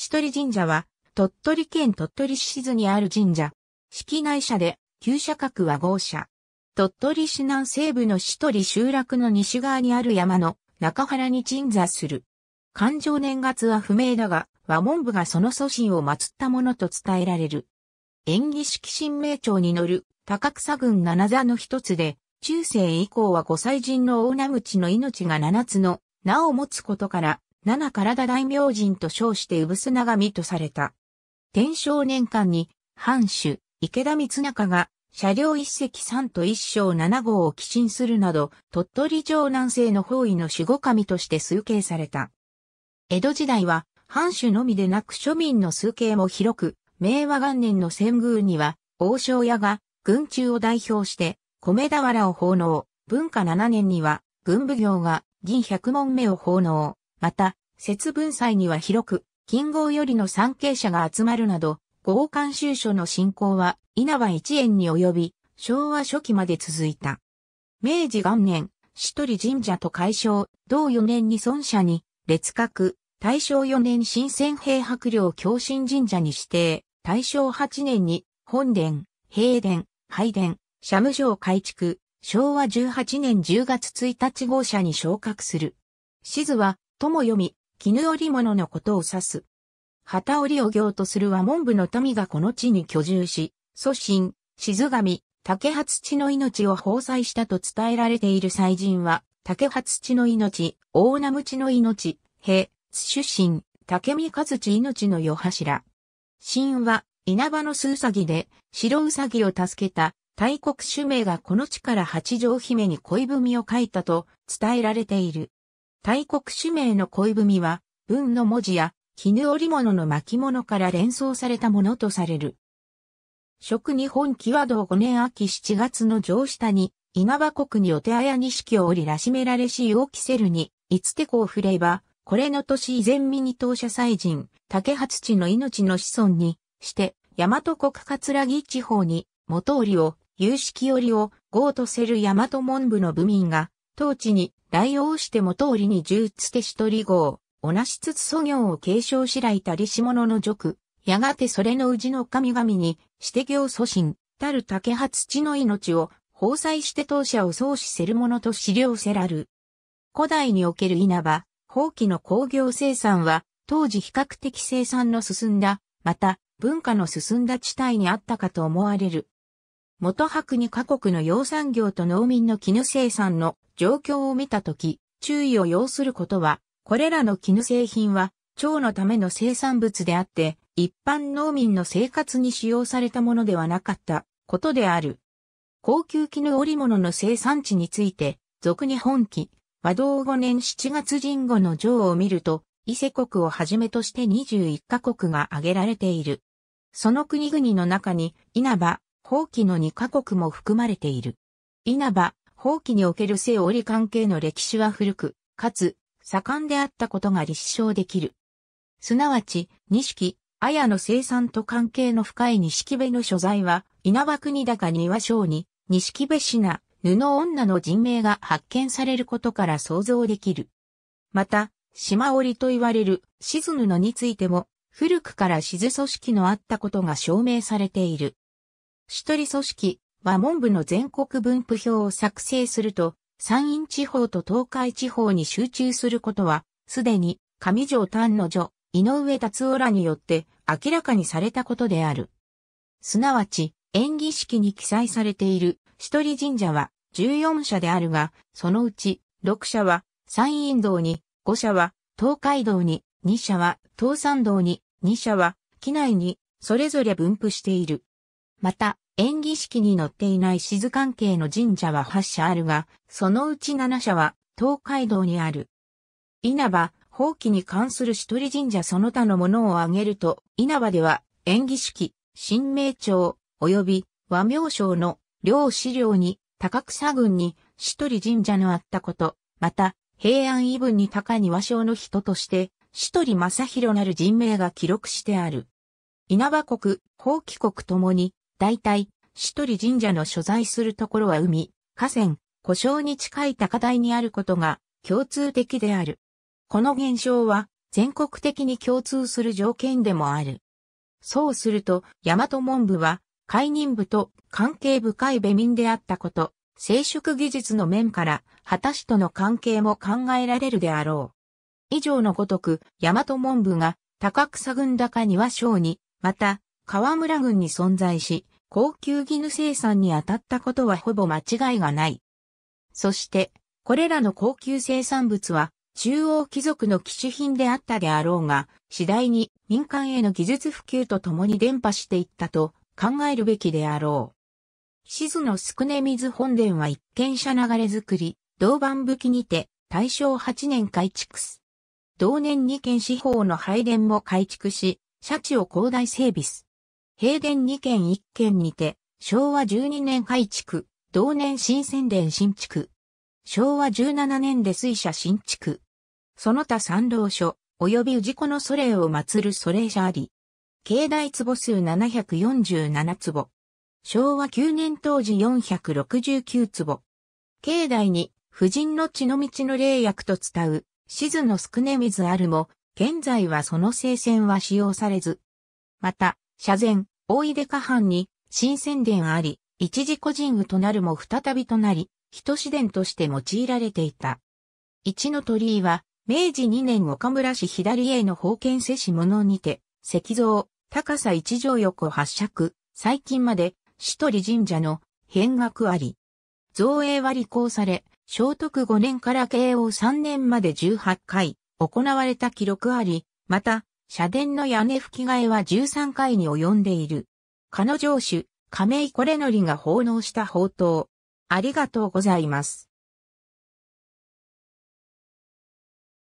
シト神社は、鳥取県鳥取市図にある神社。式内社で、旧社格は豪社。鳥取市南西部のシ鳥集落の西側にある山の中原に鎮座する。環状年月は不明だが、和文部がその祖神を祀ったものと伝えられる。演技式神明帳に乗る高草群七座の一つで、中世以降は五歳人の大名口の命が七つの名を持つことから、七体大明神と称して産砂みとされた。天正年間に、藩主、池田光中が、車両一隻三と一章七号を寄進するなど、鳥取城南西の方位の守護神として崇敬された。江戸時代は、藩主のみでなく庶民の崇敬も広く、明和元年の戦宮には、王将屋が、軍中を代表して、米俵を奉納、文化七年には、軍奉行が、銀百問目を奉納。また、節分祭には広く、金剛よりの参詣者が集まるなど、豪観修書の信仰は稲葉一円に及び、昭和初期まで続いた。明治元年、しとり神社と改称、同4年に孫社に、列閣、大正4年新鮮平白陵共振神社に指定、大正8年に、本殿、平殿、拝殿、社務所を改築、昭和18年10月1日号車に昇格する。静は、とも読み、絹織物のことを指す。旗織を行とする和文部の民がこの地に居住し、祖神、静神、竹初地の命を包載したと伝えられている祭人は、竹初地の命、大名無地の命、平、出身、竹見和地命の世柱。神は、稲葉の数鷺で、白うさぎを助けた、大国主名がこの地から八条姫に恋文を書いたと伝えられている。大国主名の恋文は、文の文字や、絹織物の巻物から連想されたものとされる。食日本紀和道5年秋7月の上下に、稲葉国にお手綾錦を織りらしめられしうきせるに、いつてこう振れば、これの年以前身に当社祭人、竹八地の命の子孫に、して、大和国葛城地方に、元織を、有識織を、豪とせる大和文部の部民が、当地に、来王しても通りに十つけしとり号、おなしつつ祖行を継承しらいたりし者の辱、やがてそれのうじの神々に、して行祖神、たる竹初地の命を、包載して当社を創始せる者と資料せらる。古代における稲葉、放棄の工業生産は、当時比較的生産の進んだ、また、文化の進んだ地帯にあったかと思われる。元白に各国の養産業と農民の絹生産の状況を見たとき、注意を要することは、これらの絹製品は、蝶のための生産物であって、一般農民の生活に使用されたものではなかったことである。高級絹織物の生産地について、俗に本期、和道5年7月人後の上を見ると、伊勢国をはじめとして21カ国が挙げられている。その国々の中に、稲葉、放棄の2カ国も含まれている。稲葉、法規における性織関係の歴史は古く、かつ、盛んであったことが立証できる。すなわち、錦、綾の生産と関係の深い錦部の所在は、稲葉国高庭省に、錦部品、布女の人名が発見されることから想像できる。また、島織と言われる、シズ布についても、古くからシズ組織のあったことが証明されている。しと組織、は文部の全国分布表を作成すると、山陰地方と東海地方に集中することは、すでに上条丹の女、井上達夫らによって明らかにされたことである。すなわち、演技式に記載されている、一人神社は14社であるが、そのうち6社は山陰道に、5社は東海道に、2社は東山道に、2社は機内に、それぞれ分布している。また、演技式に載っていない静関係の神社は8社あるが、そのうち7社は東海道にある。稲葉、法棄に関する一人神社その他のものを挙げると、稲葉では演技式、新名町、及び和名省の両資料に高草郡に一人神社のあったこと、また平安異文に高庭省の人として、一人正広なる人名が記録してある。稲葉国、法棄国ともに、大体、しとり神社の所在するところは海、河川、故障に近い高台にあることが共通的である。この現象は全国的に共通する条件でもある。そうすると、大和文部は、解任部と関係深い部民であったこと、生殖技術の面から、果たしとの関係も考えられるであろう。以上のごとく、大和文部が、高草軍高には小に、また、河村郡に存在し、高級絹生産に当たったことはほぼ間違いがない。そして、これらの高級生産物は、中央貴族の基地品であったであろうが、次第に民間への技術普及とともに伝播していったと考えるべきであろう。静の宿根水本殿は一見車流れづくり、銅板武器にて大正8年改築す。同年に軒四方の拝殿も改築し、社地を広大整備す。平殿2軒1軒にて、昭和12年改築、同年新宣伝新築。昭和17年で水車新築。その他参道所、及び氏子の祖霊を祀る祖霊者あり。境内壺数747壺。昭和9年当時469壺。境内に、婦人の血の道の霊薬と伝う、静の少ね水あるも、現在はその聖戦は使用されず。また、社前、大井出下藩に、新宣伝あり、一時個人具となるも再びとなり、人市伝として用いられていた。一の鳥居は、明治2年岡村市左への封建世子物にて、石像、高さ一条横八尺、最近まで、市鳥神社の、変額あり。造営は履行され、聖徳5年から慶応3年まで18回、行われた記録あり、また、社殿の屋根吹き替えは13回に及んでいる。彼の主、亀井これのりが奉納した宝刀。ありがとうございます。